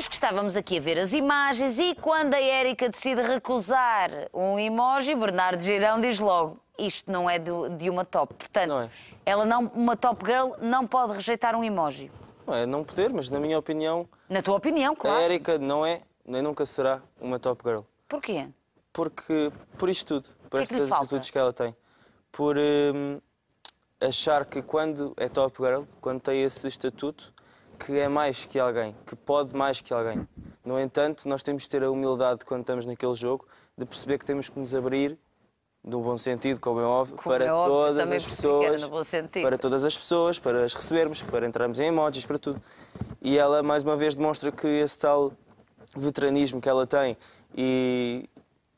Nós que estávamos aqui a ver as imagens e quando a Érica decide recusar um emoji, Bernardo Girão diz logo: isto não é do, de uma top. Portanto, não é. ela não, uma top girl não pode rejeitar um emoji. Não é não poder, mas na minha opinião. Na tua opinião, claro. A Érica não é, nem nunca será uma top girl. Porquê? Porque, por isto tudo, por que é estas atitudes que ela tem. Por hum, achar que quando é top girl, quando tem esse estatuto, que é mais que alguém, que pode mais que alguém. No entanto, nós temos que ter a humildade quando estamos naquele jogo de perceber que temos que nos abrir no bom sentido, como é óbvio, como para é óbvio, todas as pessoas, para todas as pessoas, para as recebermos, para entrarmos em emojis, para tudo. E ela mais uma vez demonstra que esse tal veteranismo que ela tem e,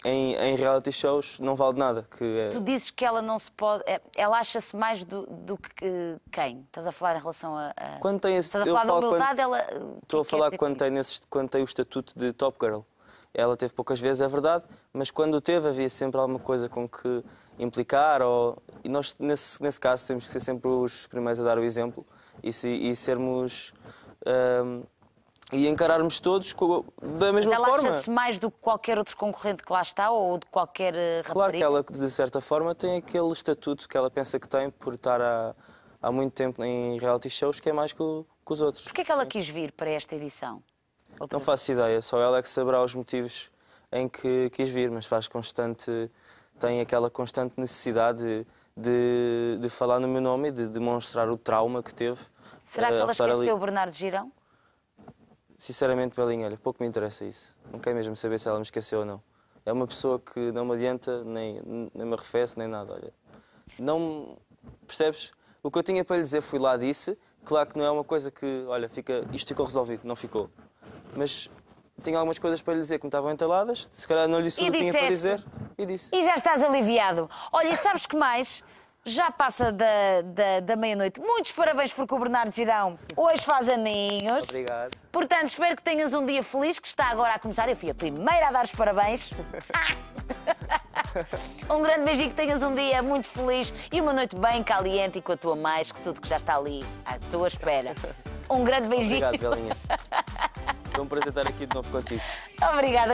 em, em reality shows não vale nada. Que é... Tu dizes que ela não se pode. É, ela acha-se mais do, do que quem? Estás a falar em relação a. a... Quando tem esse... Estás a falar da humildade, quando... ela. Estou a é falar quando tipo tem, nesse, quando tem o estatuto de top girl. Ela teve poucas vezes, é verdade, mas quando teve havia sempre alguma coisa com que implicar. Ou... E nós, nesse, nesse caso, temos que ser sempre os primeiros a dar o exemplo e, se, e sermos. Hum, e encararmos todos com, da mesma Mas ela forma. acha-se mais do que qualquer outro concorrente que lá está ou de qualquer rapariga? Eh, claro que ela, de certa forma, tem aquele estatuto que ela pensa que tem por estar há, há muito tempo em reality shows, que é mais que, o, que os outros. Porquê é que ela Sim. quis vir para esta edição? Outra Não faço ideia, só ela é que saberá os motivos em que quis vir, mas faz constante, tem aquela constante necessidade de, de falar no meu nome e de demonstrar o trauma que teve. Será que eh, ela esqueceu ali. o Bernardo Girão? Sinceramente, Belinha, olha, pouco me interessa isso. Não quero mesmo saber se ela me esqueceu ou não. É uma pessoa que não me adianta, nem, nem me arrefece, nem nada, olha. Não... percebes? O que eu tinha para lhe dizer, fui lá, disse. Claro que não é uma coisa que, olha, fica, isto ficou resolvido, não ficou. Mas tinha algumas coisas para lhe dizer que me estavam entaladas, se calhar não lhe disse o que tinha para dizer. E disse. E já estás aliviado. Olha, sabes que mais? já passa da, da, da meia-noite. Muitos parabéns porque o Bernardo Girão hoje faz aninhos. Obrigado. Portanto, espero que tenhas um dia feliz, que está agora a começar. Eu fui a primeira a dar os parabéns. um grande beijinho, que tenhas um dia muito feliz e uma noite bem caliente e com a tua mais, que tudo que já está ali à tua espera. Um grande beijinho. Obrigado, Belinha. Foi um prazer estar aqui de novo contigo. Obrigada.